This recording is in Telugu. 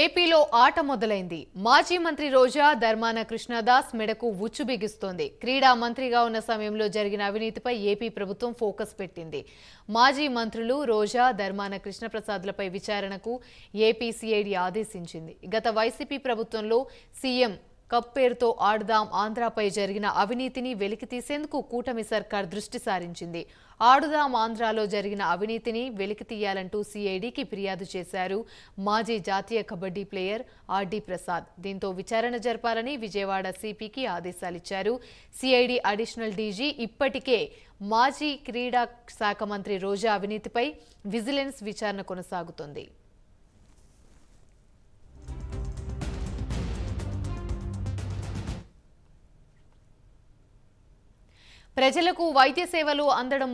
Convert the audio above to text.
ఏపీలో ఆట మొదలైంది మాజీ మంత్రి రోజా ధర్మాన కృష్ణదాస్ మెడకు ఉచ్చు బిగిస్తోంది క్రీడా మంత్రిగా ఉన్న సమయంలో జరిగిన అవినీతిపై ఏపీ ప్రభుత్వం ఫోకస్ పెట్టింది మాజీ మంత్రులు రోజా ధర్మాన కృష్ణప్రసాద్లపై విచారణకు ఏపీ సిఐడి ఆదేశించింది గత వైసీపీ ప్రభుత్వంలో సీఎం కప్ పేరుతో ఆడుదాం ఆంధ్రాపై జరిగిన అవినీతిని వెలికి తీసేందుకు కూటమి సర్కార్ దృష్టి సారించింది ఆడుదాం ఆంధ్రాలో జరిగిన అవినీతిని వెలికి తీయాలంటూ సిఐడికి ఫిర్యాదు చేశారు మాజీ జాతీయ కబడ్డీ ప్లేయర్ ఆర్డి ప్రసాద్ దీంతో విచారణ జరపాలని విజయవాడ సిపికి ఆదేశాలిచ్చారు సిఐడి అడిషనల్ డీజీ ఇప్పటికే మాజీ క్రీడా శాఖ మంత్రి రోజా అవినీతిపై విజిలెన్స్ విచారణ కొనసాగుతోంది ప్రజలకు వైద్య సేవలు అందడం